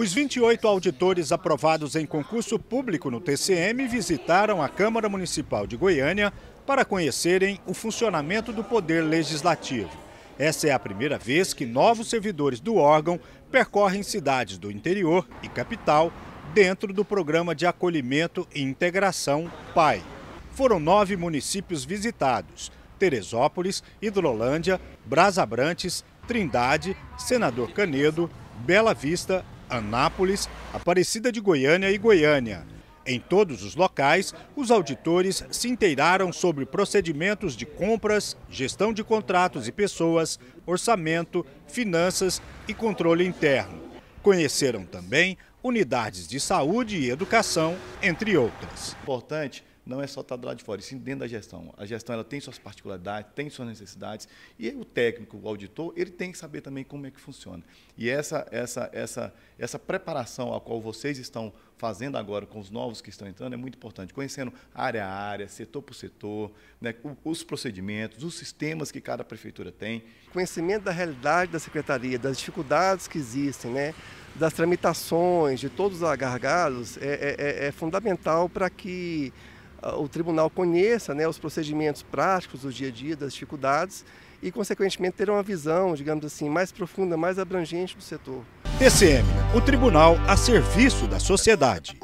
Os 28 auditores aprovados em concurso público no TCM visitaram a Câmara Municipal de Goiânia para conhecerem o funcionamento do Poder Legislativo. Essa é a primeira vez que novos servidores do órgão percorrem cidades do interior e capital dentro do programa de acolhimento e integração PAI. Foram nove municípios visitados: Teresópolis, Hidrolândia, Brasabrantes, Trindade, Senador Canedo, Bela Vista Anápolis, Aparecida de Goiânia e Goiânia. Em todos os locais, os auditores se inteiraram sobre procedimentos de compras, gestão de contratos e pessoas, orçamento, finanças e controle interno. Conheceram também unidades de saúde e educação, entre outras. Importante não é só estar tá do lado de fora, e sim dentro da gestão. A gestão ela tem suas particularidades, tem suas necessidades, e o técnico, o auditor, ele tem que saber também como é que funciona. E essa, essa, essa, essa preparação a qual vocês estão fazendo agora com os novos que estão entrando é muito importante, conhecendo área a área, setor por setor, né, os procedimentos, os sistemas que cada prefeitura tem. Conhecimento da realidade da secretaria, das dificuldades que existem, né, das tramitações, de todos os agargados, é, é, é, é fundamental para que ah, o tribunal conheça né, os procedimentos práticos do dia a dia, das dificuldades e, consequentemente, ter uma visão, digamos assim, mais profunda, mais abrangente do setor. TCM, o tribunal a serviço da sociedade.